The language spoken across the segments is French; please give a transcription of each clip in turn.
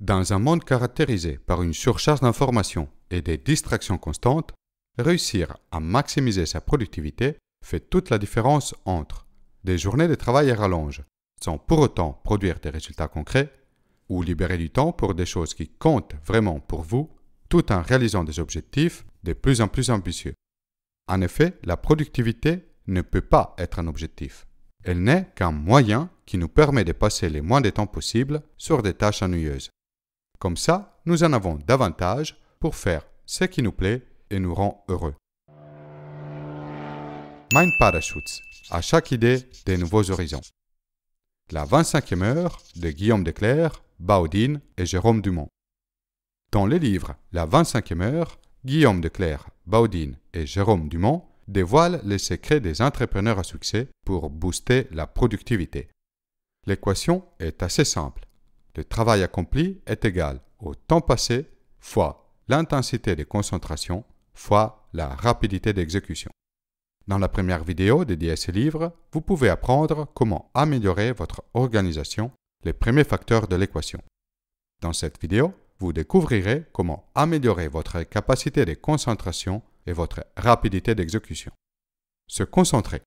Dans un monde caractérisé par une surcharge d'informations et des distractions constantes, réussir à maximiser sa productivité fait toute la différence entre des journées de travail à rallonge sans pour autant produire des résultats concrets ou libérer du temps pour des choses qui comptent vraiment pour vous tout en réalisant des objectifs de plus en plus ambitieux. En effet, la productivité ne peut pas être un objectif. Elle n'est qu'un moyen qui nous permet de passer le moins de temps possible sur des tâches ennuyeuses. Comme ça, nous en avons davantage pour faire ce qui nous plaît et nous rend heureux. Mind Parachutes, à chaque idée des nouveaux horizons. La 25e heure de Guillaume Declerc, Baudine et Jérôme Dumont. Dans les livres La 25e heure, Guillaume Declerc, Baudine et Jérôme Dumont dévoilent les secrets des entrepreneurs à succès pour booster la productivité. L'équation est assez simple le travail accompli est égal au temps passé fois l'intensité de concentration fois la rapidité d'exécution. Dans la première vidéo dédiée à ce livre, vous pouvez apprendre comment améliorer votre organisation, les premiers facteurs de l'équation. Dans cette vidéo, vous découvrirez comment améliorer votre capacité de concentration et votre rapidité d'exécution. Se concentrer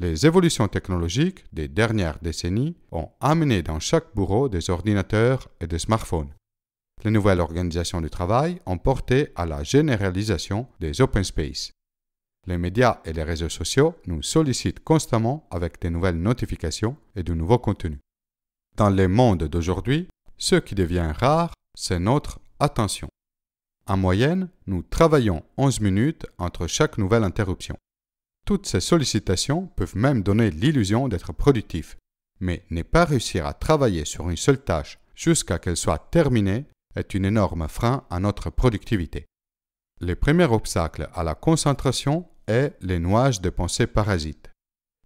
les évolutions technologiques des dernières décennies ont amené dans chaque bureau des ordinateurs et des smartphones. Les nouvelles organisations du travail ont porté à la généralisation des open space. Les médias et les réseaux sociaux nous sollicitent constamment avec de nouvelles notifications et de nouveaux contenus. Dans les mondes d'aujourd'hui, ce qui devient rare, c'est notre attention. En moyenne, nous travaillons 11 minutes entre chaque nouvelle interruption. Toutes ces sollicitations peuvent même donner l'illusion d'être productif, mais ne pas réussir à travailler sur une seule tâche jusqu'à qu'elle soit terminée est un énorme frein à notre productivité. Le premier obstacle à la concentration est les nuages de pensées parasites.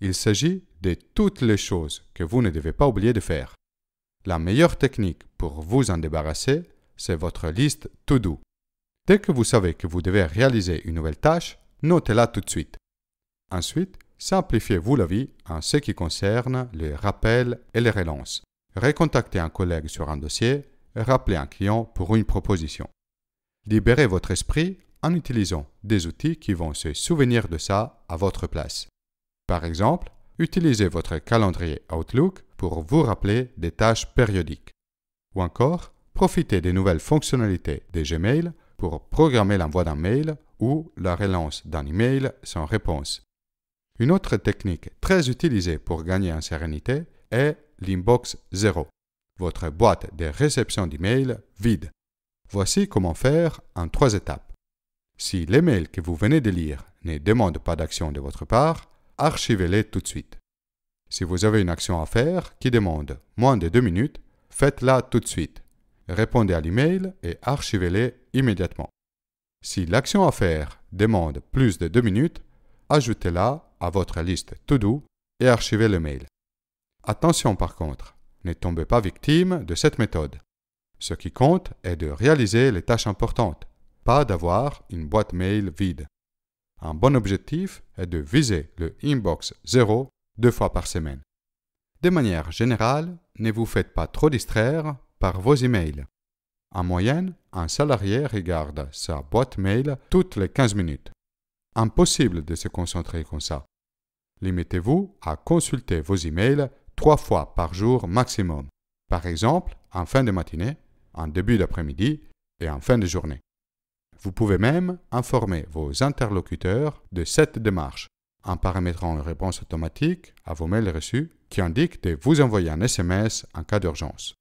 Il s'agit de toutes les choses que vous ne devez pas oublier de faire. La meilleure technique pour vous en débarrasser, c'est votre liste to-do. Dès que vous savez que vous devez réaliser une nouvelle tâche, notez-la tout de suite. Ensuite, simplifiez-vous la vie en ce qui concerne les rappels et les relances. Recontactez un collègue sur un dossier, rappelez un client pour une proposition. Libérez votre esprit en utilisant des outils qui vont se souvenir de ça à votre place. Par exemple, utilisez votre calendrier Outlook pour vous rappeler des tâches périodiques. Ou encore, profitez des nouvelles fonctionnalités des Gmail pour programmer l'envoi d'un mail ou la relance d'un email sans réponse. Une autre technique très utilisée pour gagner en sérénité est l'inbox zéro, votre boîte de réception d'emails vide. Voici comment faire en trois étapes. Si l'e-mail que vous venez de lire ne demande pas d'action de votre part, archivez-les tout de suite. Si vous avez une action à faire qui demande moins de deux minutes, faites-la tout de suite. Répondez à l'email et archivez-les immédiatement. Si l'action à faire demande plus de deux minutes, ajoutez-la à votre liste To-Do et archivez le mail. Attention par contre, ne tombez pas victime de cette méthode. Ce qui compte est de réaliser les tâches importantes, pas d'avoir une boîte mail vide. Un bon objectif est de viser le inbox 0 deux fois par semaine. De manière générale, ne vous faites pas trop distraire par vos emails. En moyenne, un salarié regarde sa boîte mail toutes les 15 minutes. Impossible de se concentrer comme ça. Limitez-vous à consulter vos emails trois fois par jour maximum, par exemple en fin de matinée, en début d'après-midi et en fin de journée. Vous pouvez même informer vos interlocuteurs de cette démarche en paramétrant une réponse automatique à vos mails reçus qui indique de vous envoyer un SMS en cas d'urgence.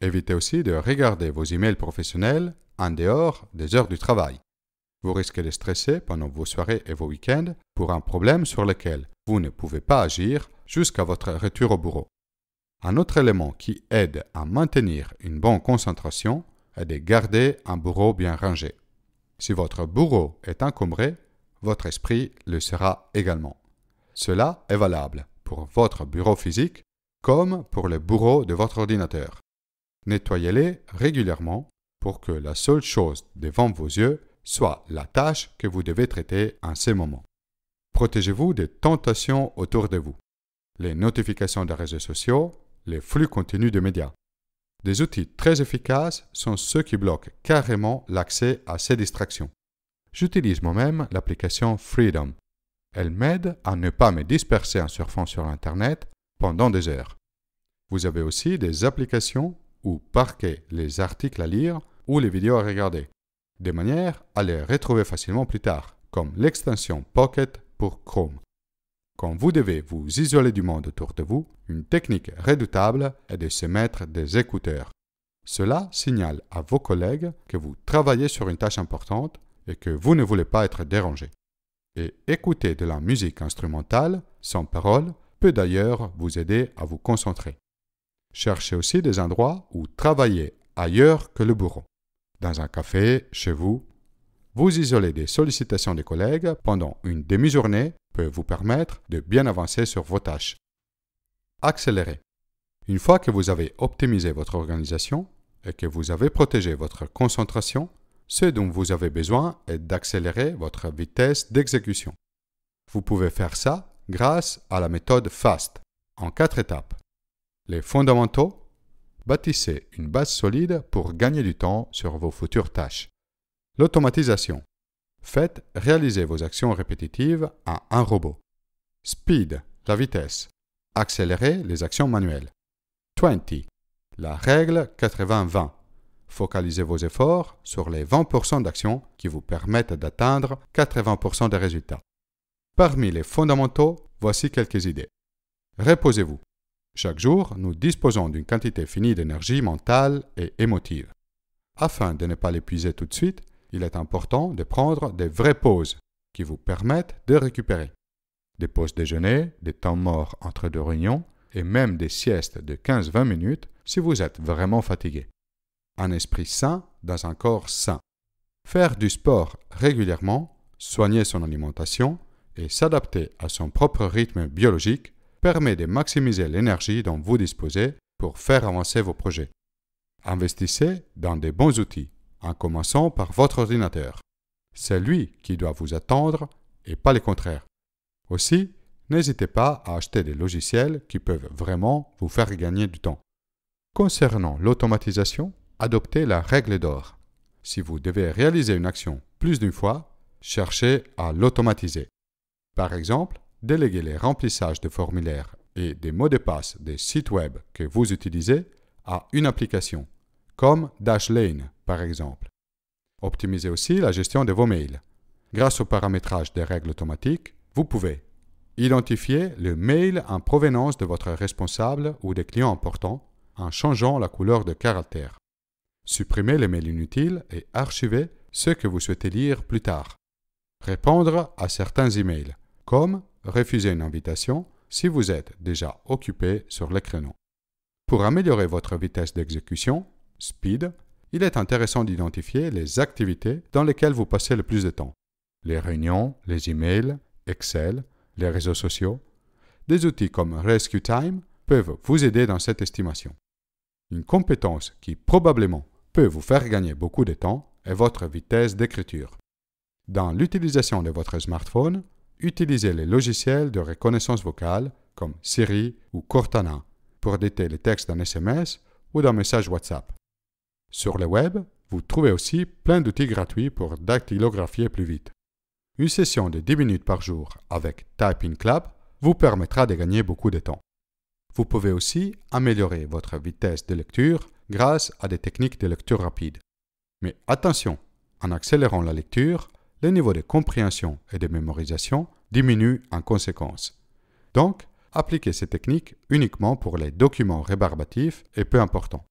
Évitez aussi de regarder vos emails professionnels en dehors des heures du travail. Vous risquez de stresser pendant vos soirées et vos week-ends pour un problème sur lequel vous ne pouvez pas agir jusqu'à votre retour au bureau. Un autre élément qui aide à maintenir une bonne concentration est de garder un bureau bien rangé. Si votre bureau est encombré, votre esprit le sera également. Cela est valable pour votre bureau physique comme pour le bureau de votre ordinateur. Nettoyez-les régulièrement pour que la seule chose devant vos yeux soit la tâche que vous devez traiter en ce moment. Protégez-vous des tentations autour de vous. Les notifications des réseaux sociaux, les flux continus de médias. Des outils très efficaces sont ceux qui bloquent carrément l'accès à ces distractions. J'utilise moi-même l'application Freedom. Elle m'aide à ne pas me disperser en surfant sur Internet pendant des heures. Vous avez aussi des applications où parquer les articles à lire ou les vidéos à regarder, de manière à les retrouver facilement plus tard, comme l'extension Pocket pour Chrome. Quand vous devez vous isoler du monde autour de vous, une technique redoutable est de se mettre des écouteurs. Cela signale à vos collègues que vous travaillez sur une tâche importante et que vous ne voulez pas être dérangé. Et écouter de la musique instrumentale, sans parole, peut d'ailleurs vous aider à vous concentrer. Cherchez aussi des endroits où travailler ailleurs que le bureau. Dans un café, chez vous, vous isoler des sollicitations des collègues pendant une demi-journée peut vous permettre de bien avancer sur vos tâches. Accélérer. Une fois que vous avez optimisé votre organisation et que vous avez protégé votre concentration, ce dont vous avez besoin est d'accélérer votre vitesse d'exécution. Vous pouvez faire ça grâce à la méthode FAST en quatre étapes. Les fondamentaux. Bâtissez une base solide pour gagner du temps sur vos futures tâches. L'automatisation. Faites réaliser vos actions répétitives à un robot. Speed, la vitesse. Accélérez les actions manuelles. 20, la règle 80-20. Focalisez vos efforts sur les 20% d'actions qui vous permettent d'atteindre 80% des résultats. Parmi les fondamentaux, voici quelques idées. Reposez-vous. Chaque jour, nous disposons d'une quantité finie d'énergie mentale et émotive. Afin de ne pas l'épuiser tout de suite, il est important de prendre des vraies pauses qui vous permettent de récupérer. Des pauses déjeuner, des temps morts entre deux réunions et même des siestes de 15-20 minutes si vous êtes vraiment fatigué. Un esprit sain dans un corps sain. Faire du sport régulièrement, soigner son alimentation et s'adapter à son propre rythme biologique permet de maximiser l'énergie dont vous disposez pour faire avancer vos projets. Investissez dans des bons outils en commençant par votre ordinateur. C'est lui qui doit vous attendre et pas le contraire. Aussi, n'hésitez pas à acheter des logiciels qui peuvent vraiment vous faire gagner du temps. Concernant l'automatisation, adoptez la règle d'or. Si vous devez réaliser une action plus d'une fois, cherchez à l'automatiser. Par exemple, déléguer les remplissages de formulaires et des mots de passe des sites web que vous utilisez à une application comme Dashlane par exemple. Optimisez aussi la gestion de vos mails. Grâce au paramétrage des règles automatiques, vous pouvez identifier le mail en provenance de votre responsable ou des clients importants en changeant la couleur de caractère. Supprimer les mails inutiles et archiver ceux que vous souhaitez lire plus tard. Répondre à certains emails, comme refuser une invitation si vous êtes déjà occupé sur les créneau. Pour améliorer votre vitesse d'exécution, SPEED, il est intéressant d'identifier les activités dans lesquelles vous passez le plus de temps. Les réunions, les emails, Excel, les réseaux sociaux. Des outils comme Rescue Time peuvent vous aider dans cette estimation. Une compétence qui probablement peut vous faire gagner beaucoup de temps est votre vitesse d'écriture. Dans l'utilisation de votre smartphone, utilisez les logiciels de reconnaissance vocale comme Siri ou Cortana pour déter les textes d'un SMS ou d'un message WhatsApp. Sur le web, vous trouvez aussi plein d'outils gratuits pour dactylographier plus vite. Une session de 10 minutes par jour avec Typing Club vous permettra de gagner beaucoup de temps. Vous pouvez aussi améliorer votre vitesse de lecture grâce à des techniques de lecture rapide. Mais attention, en accélérant la lecture, le niveau de compréhension et de mémorisation diminue en conséquence. Donc, appliquez ces techniques uniquement pour les documents rébarbatifs et peu importants.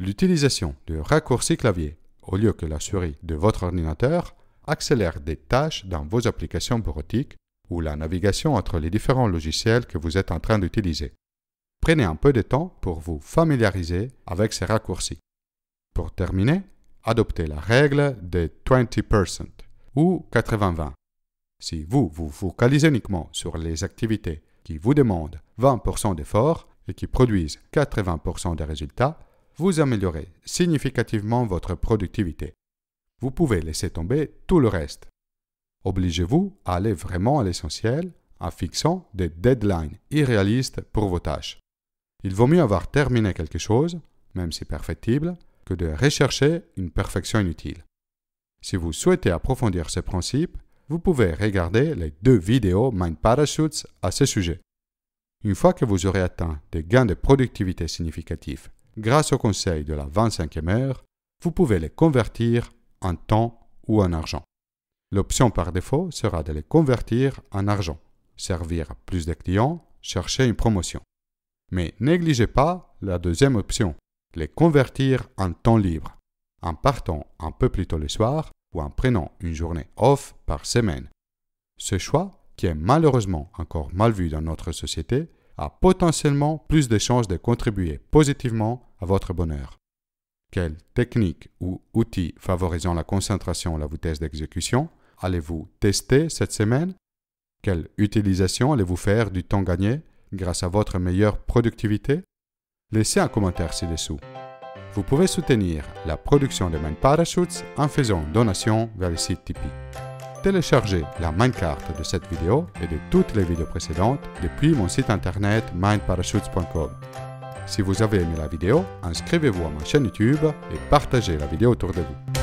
L'utilisation de raccourcis clavier au lieu que la souris de votre ordinateur accélère des tâches dans vos applications bureautiques ou la navigation entre les différents logiciels que vous êtes en train d'utiliser. Prenez un peu de temps pour vous familiariser avec ces raccourcis. Pour terminer, adoptez la règle des 20% ou 80-20. Si vous vous focalisez uniquement sur les activités qui vous demandent 20% d'efforts et qui produisent 80% des résultats, vous améliorez significativement votre productivité. Vous pouvez laisser tomber tout le reste. Obligez-vous à aller vraiment à l'essentiel en fixant des deadlines irréalistes pour vos tâches. Il vaut mieux avoir terminé quelque chose, même si perfectible, que de rechercher une perfection inutile. Si vous souhaitez approfondir ce principe, vous pouvez regarder les deux vidéos Mind Parachutes à ce sujet. Une fois que vous aurez atteint des gains de productivité significatifs grâce au conseil de la 25e heure, vous pouvez les convertir en temps ou en argent. L'option par défaut sera de les convertir en argent, servir plus de clients, chercher une promotion. Mais négligez pas la deuxième option, les convertir en temps libre, en partant un peu plus tôt le soir ou en prenant une journée off par semaine. Ce choix, qui est malheureusement encore mal vu dans notre société, a potentiellement plus de chances de contribuer positivement à votre bonheur. Quelle technique ou outil favorisant la concentration ou la vitesse d'exécution allez-vous tester cette semaine Quelle utilisation allez-vous faire du temps gagné grâce à votre meilleure productivité Laissez un commentaire ci-dessous. Vous pouvez soutenir la production de Mind Parachutes en faisant une donation vers le site Tipeee. Téléchargez la minecart de cette vidéo et de toutes les vidéos précédentes depuis mon site internet mindparachutes.com. Si vous avez aimé la vidéo, inscrivez-vous à ma chaîne YouTube et partagez la vidéo autour de vous.